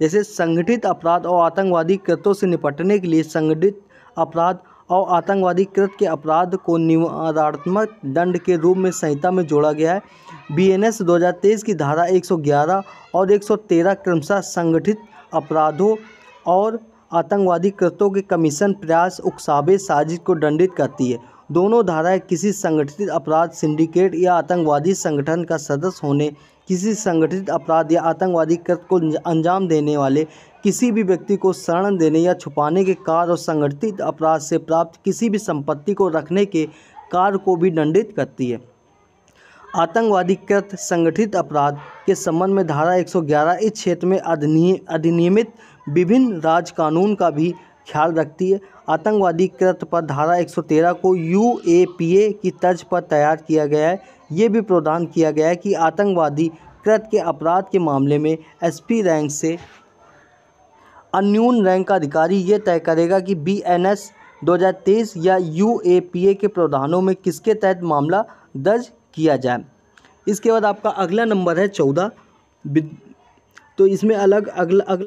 जैसे संगठित अपराध और आतंकवादी कृतों से निपटने के लिए संगठित अपराध और आतंकवादी कृत के अपराध को निवारणात्मक दंड के रूप में संहिता में जोड़ा गया है बीएनएस 2023 की धारा 111 और 113 क्रमशः संगठित अपराधों और आतंकवादी कृतों के कमीशन प्रयास उकसावे साजिश को दंडित करती है दोनों धाराएं किसी संगठित अपराध सिंडिकेट या आतंकवादी संगठन का सदस्य होने किसी संगठित अपराध या आतंकवादी कृत को अंजाम देने वाले किसी भी व्यक्ति को शरण देने या छुपाने के कार्य और संगठित अपराध से प्राप्त किसी भी संपत्ति को रखने के कार्य को भी दंडित करती है आतंकवादी कृत संगठित अपराध के संबंध में धारा 111 इस क्षेत्र में अधिनियमित विभिन्न राज कानून का भी ख्याल रखती है आतंकवादी कृत पर धारा 113 को यूएपीए की तर्ज पर तैयार किया गया है ये भी प्रावधान किया गया है कि आतंकवादी कृत के अपराध के मामले में एसपी रैंक से अन्यून रैंक का अधिकारी ये तय करेगा कि बीएनएस 2023 या यूएपीए के प्रावधानों में किसके तहत मामला दर्ज किया जाए इसके बाद आपका अगला नंबर है चौदह तो इसमें अलग अगला अगला